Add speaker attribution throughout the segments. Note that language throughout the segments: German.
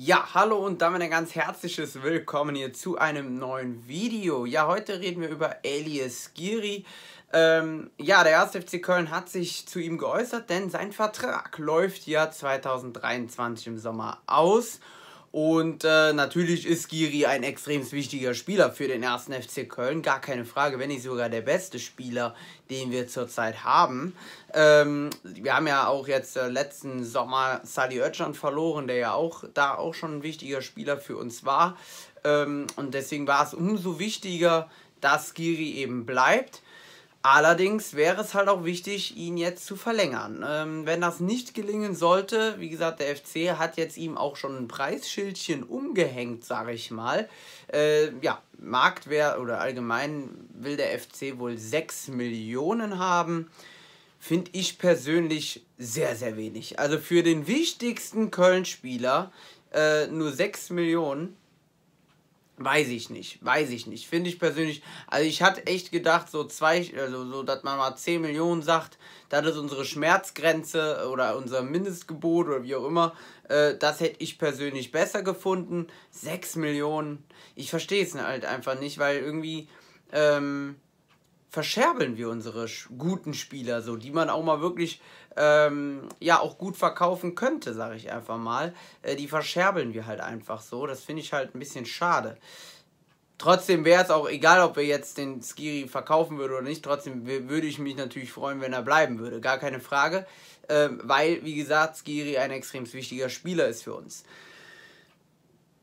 Speaker 1: Ja, hallo und damit ein ganz herzliches Willkommen hier zu einem neuen Video. Ja, heute reden wir über Elias Giri. Ähm, ja, der 1. FC Köln hat sich zu ihm geäußert, denn sein Vertrag läuft ja 2023 im Sommer aus. Und äh, natürlich ist Giri ein extrem wichtiger Spieler für den ersten FC Köln, gar keine Frage, wenn nicht sogar der beste Spieler, den wir zurzeit haben. Ähm, wir haben ja auch jetzt äh, letzten Sommer Sali Özcan verloren, der ja auch da auch schon ein wichtiger Spieler für uns war. Ähm, und deswegen war es umso wichtiger, dass Giri eben bleibt. Allerdings wäre es halt auch wichtig, ihn jetzt zu verlängern. Ähm, wenn das nicht gelingen sollte, wie gesagt, der FC hat jetzt ihm auch schon ein Preisschildchen umgehängt, sage ich mal. Äh, ja, Marktwert oder allgemein will der FC wohl 6 Millionen haben. Finde ich persönlich sehr, sehr wenig. Also für den wichtigsten Köln-Spieler äh, nur 6 Millionen Weiß ich nicht, weiß ich nicht. Finde ich persönlich, also ich hatte echt gedacht, so zwei, also so, dass man mal 10 Millionen sagt, das ist unsere Schmerzgrenze oder unser Mindestgebot oder wie auch immer. Äh, das hätte ich persönlich besser gefunden. 6 Millionen, ich verstehe es halt einfach nicht, weil irgendwie, ähm, verscherbeln wir unsere guten Spieler, so die man auch mal wirklich ähm, ja auch gut verkaufen könnte, sage ich einfach mal. Äh, die verscherbeln wir halt einfach so. Das finde ich halt ein bisschen schade. Trotzdem wäre es auch egal, ob wir jetzt den Skiri verkaufen würden oder nicht. Trotzdem würde ich mich natürlich freuen, wenn er bleiben würde. Gar keine Frage. Äh, weil, wie gesagt, Skiri ein extrem wichtiger Spieler ist für uns.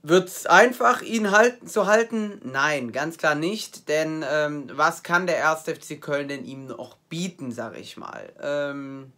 Speaker 1: Wird es einfach, ihn halten, zu halten? Nein, ganz klar nicht, denn ähm, was kann der 1. FC Köln denn ihm noch bieten, sage ich mal? Ähm,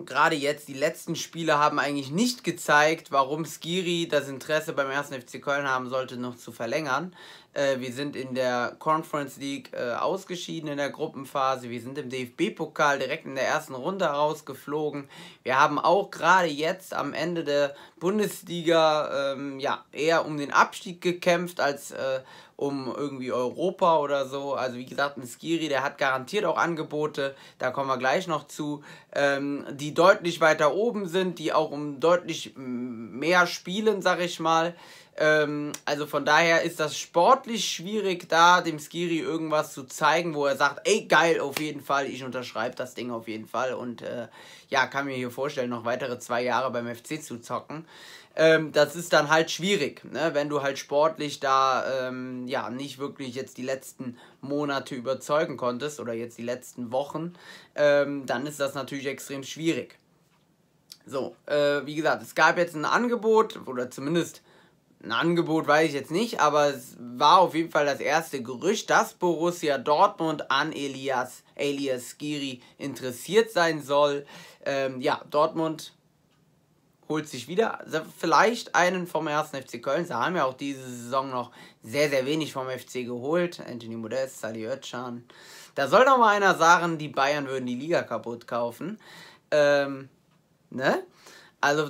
Speaker 1: Gerade jetzt, die letzten Spiele haben eigentlich nicht gezeigt, warum Skiri das Interesse beim 1. FC Köln haben sollte, noch zu verlängern. Äh, wir sind in der Conference League äh, ausgeschieden in der Gruppenphase. Wir sind im DFB-Pokal direkt in der ersten Runde rausgeflogen. Wir haben auch gerade jetzt am Ende der Bundesliga ähm, ja, eher um den Abstieg gekämpft als äh, um irgendwie Europa oder so. Also wie gesagt, ein Skiri, der hat garantiert auch Angebote, da kommen wir gleich noch zu, ähm, die deutlich weiter oben sind, die auch um deutlich mehr spielen, sag ich mal. Ähm, also von daher ist das sportlich schwierig, da dem Skiri irgendwas zu zeigen, wo er sagt, ey geil, auf jeden Fall, ich unterschreibe das Ding auf jeden Fall. Und äh, ja, kann mir hier vorstellen, noch weitere zwei Jahre beim FC zu zocken. Ähm, das ist dann halt schwierig, ne? wenn du halt sportlich da ähm, ja nicht wirklich jetzt die letzten Monate überzeugen konntest oder jetzt die letzten Wochen, ähm, dann ist das natürlich extrem schwierig. So, äh, wie gesagt, es gab jetzt ein Angebot oder zumindest ein Angebot weiß ich jetzt nicht, aber es war auf jeden Fall das erste Gerücht, dass Borussia Dortmund an Elias, Elias Skiri interessiert sein soll. Ähm, ja, Dortmund holt sich wieder also vielleicht einen vom ersten FC Köln. Sie haben ja auch diese Saison noch sehr, sehr wenig vom FC geholt. Anthony Modest, Sally Özcan. Da soll doch mal einer sagen, die Bayern würden die Liga kaputt kaufen. Ähm, ne? Also,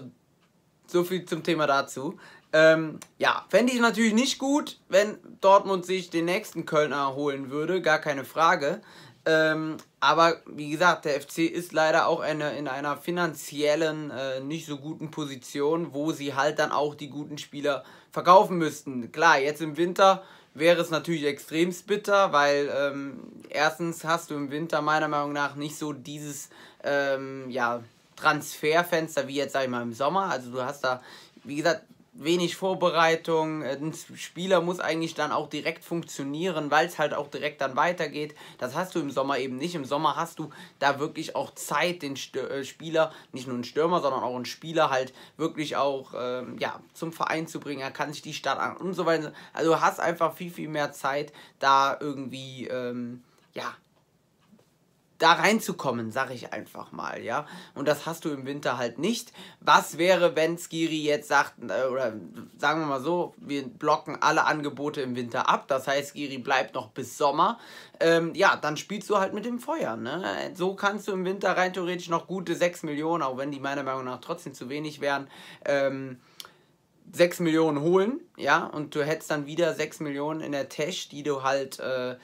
Speaker 1: so viel zum Thema dazu. Ähm, ja, fände ich natürlich nicht gut, wenn Dortmund sich den nächsten Kölner holen würde, gar keine Frage. Ähm, aber wie gesagt, der FC ist leider auch eine, in einer finanziellen äh, nicht so guten Position, wo sie halt dann auch die guten Spieler verkaufen müssten. Klar, jetzt im Winter wäre es natürlich extrem bitter, weil ähm, erstens hast du im Winter meiner Meinung nach nicht so dieses ähm, ja, Transferfenster wie jetzt, sag ich mal, im Sommer. Also du hast da, wie gesagt, wenig Vorbereitung. Äh, ein Spieler muss eigentlich dann auch direkt funktionieren, weil es halt auch direkt dann weitergeht. Das hast du im Sommer eben nicht. Im Sommer hast du da wirklich auch Zeit, den äh, Spieler, nicht nur einen Stürmer, sondern auch einen Spieler halt wirklich auch ähm, ja, zum Verein zu bringen. Er kann sich die Stadt an und so weiter. Also du hast einfach viel, viel mehr Zeit, da irgendwie ähm, ja, da reinzukommen, sag ich einfach mal, ja. Und das hast du im Winter halt nicht. Was wäre, wenn Skiri jetzt sagt, äh, oder sagen wir mal so, wir blocken alle Angebote im Winter ab, das heißt, Skiri bleibt noch bis Sommer, ähm, ja, dann spielst du halt mit dem Feuer, ne. So kannst du im Winter rein theoretisch noch gute 6 Millionen, auch wenn die meiner Meinung nach trotzdem zu wenig wären, ähm, 6 Millionen holen, ja, und du hättest dann wieder 6 Millionen in der Tasche, die du halt, äh,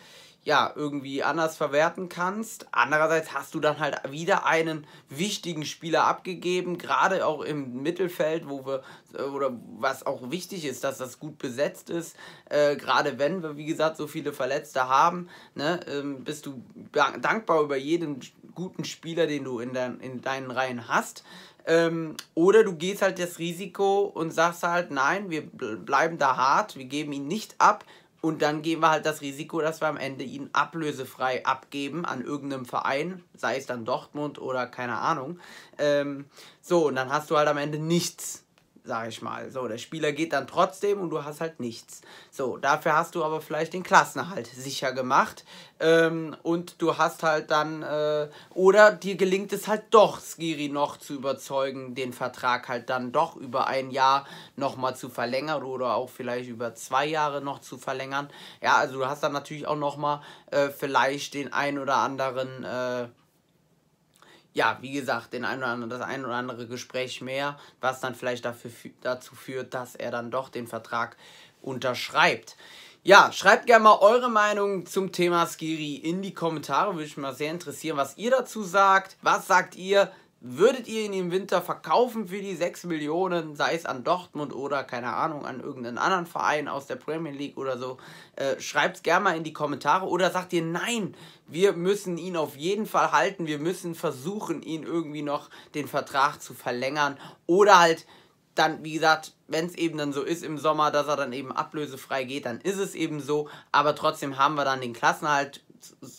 Speaker 1: ja, irgendwie anders verwerten kannst. Andererseits hast du dann halt wieder einen wichtigen Spieler abgegeben, gerade auch im Mittelfeld, wo wir, äh, oder was auch wichtig ist, dass das gut besetzt ist. Äh, gerade wenn wir, wie gesagt, so viele Verletzte haben, ne, ähm, bist du dankbar über jeden guten Spieler, den du in, dein, in deinen Reihen hast. Ähm, oder du gehst halt das Risiko und sagst halt, nein, wir bleiben da hart, wir geben ihn nicht ab und dann gehen wir halt das Risiko, dass wir am Ende ihn ablösefrei abgeben an irgendeinem Verein, sei es dann Dortmund oder keine Ahnung. Ähm, so, und dann hast du halt am Ende nichts sag ich mal. So, der Spieler geht dann trotzdem und du hast halt nichts. So, dafür hast du aber vielleicht den Klassenerhalt sicher gemacht ähm, und du hast halt dann, äh, oder dir gelingt es halt doch, Skiri noch zu überzeugen, den Vertrag halt dann doch über ein Jahr nochmal zu verlängern oder auch vielleicht über zwei Jahre noch zu verlängern. Ja, also du hast dann natürlich auch nochmal äh, vielleicht den ein oder anderen... Äh, ja, wie gesagt, den ein oder anderen, das ein oder andere Gespräch mehr, was dann vielleicht dafür, dazu führt, dass er dann doch den Vertrag unterschreibt. Ja, schreibt gerne mal eure Meinung zum Thema Skiri in die Kommentare. Würde mich mal sehr interessieren, was ihr dazu sagt. Was sagt ihr? würdet ihr ihn im Winter verkaufen für die 6 Millionen, sei es an Dortmund oder keine Ahnung, an irgendeinen anderen Verein aus der Premier League oder so? Äh, Schreibt es gerne mal in die Kommentare oder sagt ihr nein, wir müssen ihn auf jeden Fall halten, wir müssen versuchen, ihn irgendwie noch den Vertrag zu verlängern oder halt dann, wie gesagt, wenn es eben dann so ist im Sommer, dass er dann eben ablösefrei geht, dann ist es eben so. Aber trotzdem haben wir dann den Klassenhalt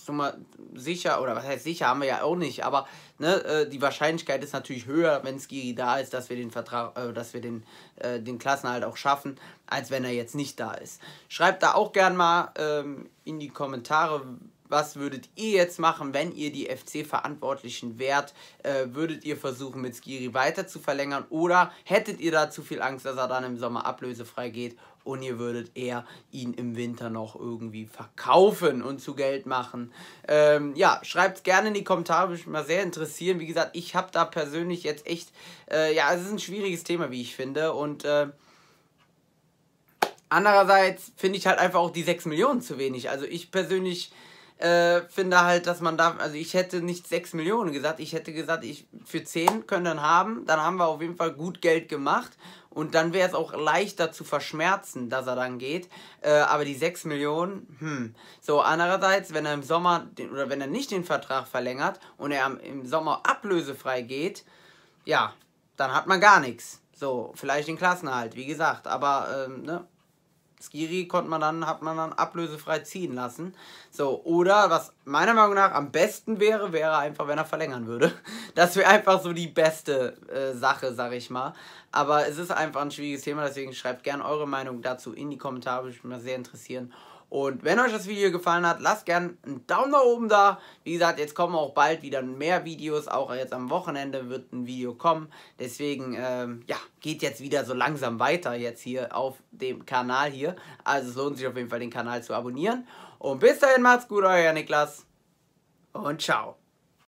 Speaker 1: schon mal sicher, oder was heißt sicher, haben wir ja auch nicht, aber ne, äh, die Wahrscheinlichkeit ist natürlich höher, wenn Skiri da ist, dass wir den Vertrag, äh, dass wir den, äh, den Klassenhalt auch schaffen, als wenn er jetzt nicht da ist. Schreibt da auch gern mal ähm, in die Kommentare, was würdet ihr jetzt machen, wenn ihr die FC-Verantwortlichen wärt? Äh, würdet ihr versuchen, mit Skiri weiter zu verlängern oder hättet ihr da zu viel Angst, dass er dann im Sommer ablösefrei geht und ihr würdet eher ihn im Winter noch irgendwie verkaufen und zu Geld machen. Ähm, ja, schreibt gerne in die Kommentare, würde mich mal sehr interessieren. Wie gesagt, ich habe da persönlich jetzt echt, äh, ja, es ist ein schwieriges Thema, wie ich finde und... Äh, andererseits finde ich halt einfach auch die 6 Millionen zu wenig. Also ich persönlich äh, finde halt, dass man da, also ich hätte nicht 6 Millionen gesagt, ich hätte gesagt, ich für 10 können dann haben, dann haben wir auf jeden Fall gut Geld gemacht und dann wäre es auch leichter zu verschmerzen, dass er dann geht. Äh, aber die 6 Millionen, hm. So, andererseits, wenn er im Sommer, den, oder wenn er nicht den Vertrag verlängert und er im Sommer ablösefrei geht, ja, dann hat man gar nichts. So, vielleicht den Klassenhalt, wie gesagt, aber, ähm, ne? Skiri konnte man dann, hat man dann ablösefrei ziehen lassen. So, oder was meiner Meinung nach am besten wäre, wäre einfach, wenn er verlängern würde. Das wäre einfach so die beste äh, Sache, sag ich mal. Aber es ist einfach ein schwieriges Thema, deswegen schreibt gerne eure Meinung dazu in die Kommentare, würde mich mal sehr interessieren. Und wenn euch das Video gefallen hat, lasst gerne einen Daumen nach oben da. Wie gesagt, jetzt kommen auch bald wieder mehr Videos. Auch jetzt am Wochenende wird ein Video kommen. Deswegen, ähm, ja, geht jetzt wieder so langsam weiter jetzt hier auf dem Kanal hier. Also es lohnt sich auf jeden Fall, den Kanal zu abonnieren. Und bis dahin, macht's gut, euer Niklas. Und ciao.